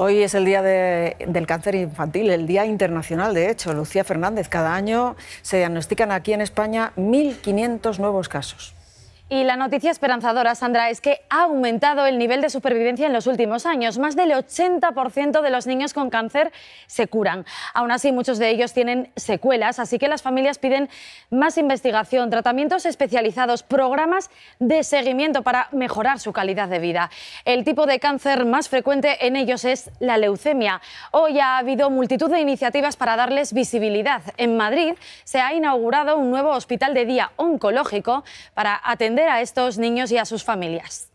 Hoy es el Día del Cáncer Infantil, el Día Internacional, de hecho. Lucía Fernández, cada año se diagnostican aquí en España 1.500 nuevos casos. Y la noticia esperanzadora, Sandra, es que ha aumentado el nivel de supervivencia en los últimos años. Más del 80% de los niños con cáncer se curan. Aún así, muchos de ellos tienen secuelas, así que las familias piden más investigación, tratamientos especializados, programas de seguimiento para mejorar su calidad de vida. El tipo de cáncer más frecuente en ellos es la leucemia. Hoy ha habido multitud de iniciativas para darles visibilidad. En Madrid se ha inaugurado un nuevo hospital de día oncológico para atender a estos niños y a sus familias.